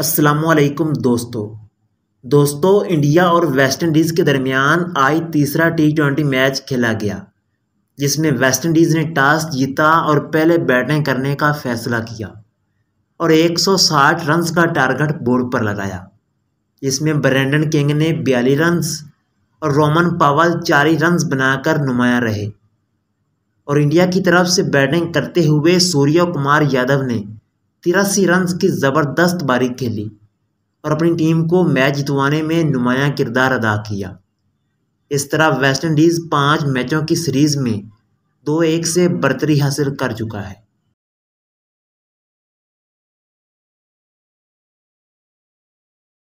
असलकम दोस्तों दोस्तों इंडिया और वेस्ट इंडीज़ के दरमियान आज तीसरा टी ट्वेंटी मैच खेला गया जिसमें वेस्ट इंडीज़ ने टॉस जीता और पहले बैटिंग करने का फैसला किया और 160 रन्स का टारगेट बोर्ड पर लगाया जिसमें ब्रेंडन किंग ने बयालीस रन्स और रोमन पावल चार रन्स बनाकर नुमाया रहे और इंडिया की तरफ से बैटिंग करते हुए सूर्य कुमार यादव ने तिरासी रन की ज़बरदस्त बारी खेली और अपनी टीम को मैच जितवाने में नुमाया किरदार अदा किया इस तरह वेस्ट इंडीज पाँच मैचों की सीरीज़ में दो एक से बर्तरी हासिल कर चुका है